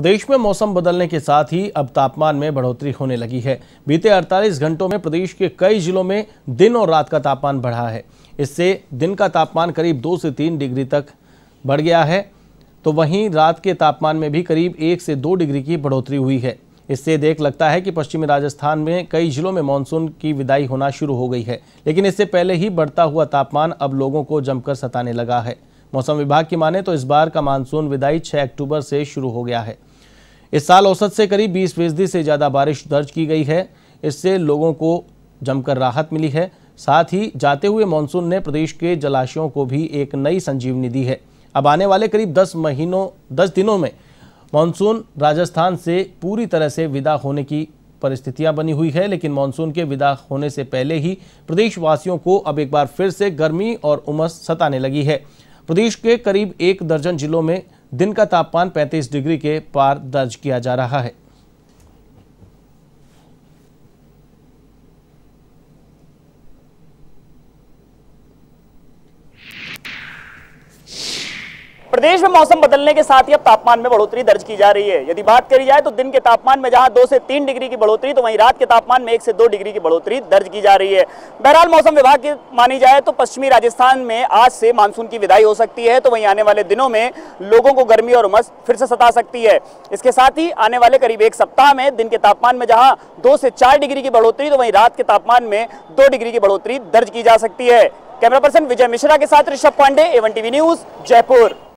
प्रदेश में मौसम बदलने के साथ ही अब तापमान में बढ़ोतरी होने लगी है बीते 48 घंटों में प्रदेश के कई जिलों में दिन और रात का तापमान बढ़ा है इससे दिन का तापमान करीब दो से तीन डिग्री तक बढ़ गया है तो वहीं रात के तापमान में भी करीब एक से दो डिग्री की बढ़ोतरी हुई है इससे देख लगता है कि पश्चिमी राजस्थान में कई जिलों में मानसून की विदाई होना शुरू हो गई है लेकिन इससे पहले ही बढ़ता हुआ तापमान अब लोगों को जमकर सताने लगा है मौसम विभाग की माने तो इस बार का मानसून विदाई 6 अक्टूबर से शुरू हो गया है इस साल औसत से करीब बीस फीसदी से ज़्यादा बारिश दर्ज की गई है इससे लोगों को जमकर राहत मिली है साथ ही जाते हुए मानसून ने प्रदेश के जलाशयों को भी एक नई संजीवनी दी है अब आने वाले करीब दस महीनों दस दिनों में मानसून राजस्थान से पूरी तरह से विदा होने की परिस्थितियां बनी हुई है लेकिन मानसून के विदा होने से पहले ही प्रदेशवासियों को अब एक बार फिर से गर्मी और उमस सताने लगी है प्रदेश के करीब एक दर्जन जिलों में दिन का तापमान 35 डिग्री के पार दर्ज किया जा रहा है प्रदेश में मौसम बदलने के साथ ही अब तापमान में बढ़ोतरी दर्ज की जा रही है यदि बात करी जाए तो दिन के तापमान में जहां दो से तीन डिग्री की बढ़ोतरी तो वहीं रात के तापमान में एक से दो डिग्री की बढ़ोतरी दर्ज की जा रही है बहरहाल मौसम विभाग की मानी जाए तो पश्चिमी राजस्थान में आज से मानसून की विदाई हो सकती है तो वहीं आने वाले दिनों में लोगों को गर्मी और उमस फिर से सता सकती है इसके साथ ही आने वाले करीब एक सप्ताह में दिन के तापमान में जहाँ दो से चार डिग्री की बढ़ोतरी तो वहीं रात के तापमान में दो डिग्री की बढ़ोतरी दर्ज की जा सकती है कैमरा पर्सन विजय मिश्रा के साथ ऋषभ पांडे एवन टीवी न्यूज जयपुर